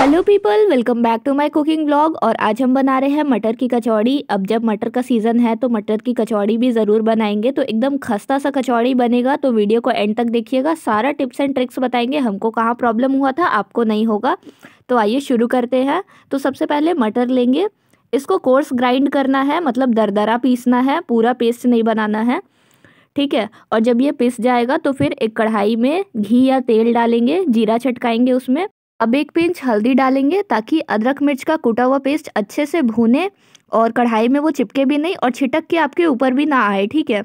hello people welcome back to my cooking blog और आज हम बना रहे हैं मटर की कचौड़ी अब जब मटर का सीज़न है तो मटर की कचौड़ी भी ज़रूर बनाएंगे तो एकदम खस्ता सा कचौड़ी बनेगा तो वीडियो को एंड तक देखिएगा सारा टिप्स एंड ट्रिक्स बताएंगे हमको कहाँ प्रॉब्लम हुआ था आपको नहीं होगा तो आइए शुरू करते हैं तो सबसे पहले मटर लेंगे इसको कोर्स ग्राइंड करना है मतलब दरदरा पीसना है पूरा पेस्ट नहीं बनाना है ठीक है और जब ये पिस जाएगा तो फिर एक कढ़ाई में घी या तेल डालेंगे जीरा छटकाएंगे उसमें अब एक पिंच हल्दी डालेंगे ताकि अदरक मिर्च का कूटा हुआ पेस्ट अच्छे से भूने और कढ़ाई में वो चिपके भी नहीं और छिटक के आपके ऊपर भी ना आए ठीक है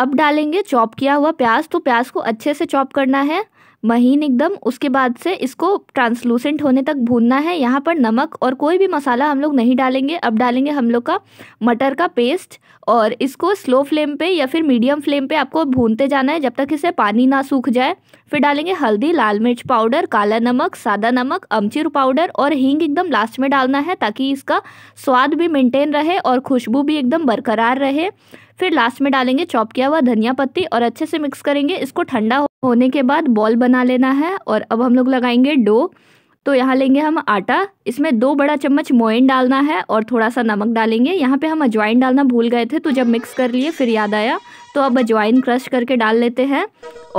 अब डालेंगे चॉप किया हुआ प्याज तो प्याज को अच्छे से चॉप करना है महीन एकदम उसके बाद से इसको ट्रांसलूसेंट होने तक भूनना है यहाँ पर नमक और कोई भी मसाला हम लोग नहीं डालेंगे अब डालेंगे हम लोग का मटर का पेस्ट और इसको स्लो फ्लेम पे या फिर मीडियम फ्लेम पे आपको भूनते जाना है जब तक इसे पानी ना सूख जाए फिर डालेंगे हल्दी लाल मिर्च पाउडर काला नमक सादा नमक अमचूर पाउडर और हींग एकदम लास्ट में डालना है ताकि इसका स्वाद भी मेनटेन रहे और खुशबू भी एकदम बरकरार रहे फिर लास्ट में डालेंगे चॉप किया हुआ धनिया पत्ती और अच्छे से मिक्स करेंगे इसको ठंडा होने के बाद बॉल बना लेना है और अब हम लोग लगाएंगे डो तो यहाँ लेंगे हम आटा इसमें दो बड़ा चम्मच मोइन डालना है और थोड़ा सा नमक डालेंगे यहाँ पे हम अजवाइन डालना भूल गए थे तो जब मिक्स कर लिए फिर याद आया तो अब अजवाइन क्रश करके डाल लेते हैं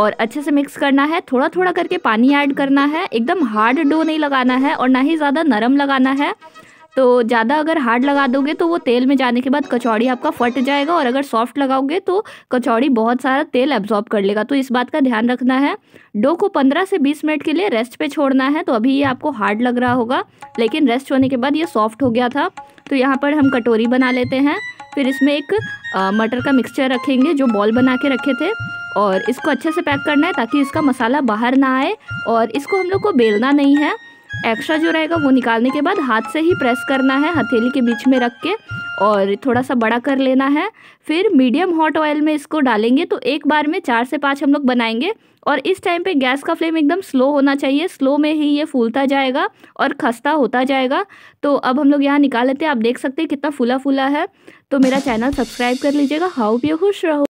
और अच्छे से मिक्स करना है थोड़ा थोड़ा करके पानी ऐड करना है एकदम हार्ड डो नहीं लगाना है और ना ही ज़्यादा नरम लगाना है तो ज़्यादा अगर हार्ड लगा दोगे तो वो तेल में जाने के बाद कचौड़ी आपका फट जाएगा और अगर सॉफ्ट लगाओगे तो कचौड़ी बहुत सारा तेल एब्जॉर्ब कर लेगा तो इस बात का ध्यान रखना है डो को 15 से 20 मिनट के लिए रेस्ट पे छोड़ना है तो अभी ये आपको हार्ड लग रहा होगा लेकिन रेस्ट होने के बाद ये सॉफ्ट हो गया था तो यहाँ पर हम कटोरी बना लेते हैं फिर इसमें एक मटर का मिक्सचर रखेंगे जो बॉल बना के रखे थे और इसको अच्छे से पैक करना है ताकि इसका मसाला बाहर ना आए और इसको हम लोग को बेलना नहीं है एक्स्ट्रा जो रहेगा वो निकालने के बाद हाथ से ही प्रेस करना है हथेली के बीच में रख के और थोड़ा सा बड़ा कर लेना है फिर मीडियम हॉट ऑयल में इसको डालेंगे तो एक बार में चार से पाँच हम लोग बनाएंगे और इस टाइम पे गैस का फ्लेम एकदम स्लो होना चाहिए स्लो में ही ये फूलता जाएगा और खस्ता होता जाएगा तो अब हम लोग यहाँ निकाल लेते हैं आप देख सकते हैं कितना फूला फूला है तो मेरा चैनल सब्सक्राइब कर लीजिएगा हाउ यू खुश रहो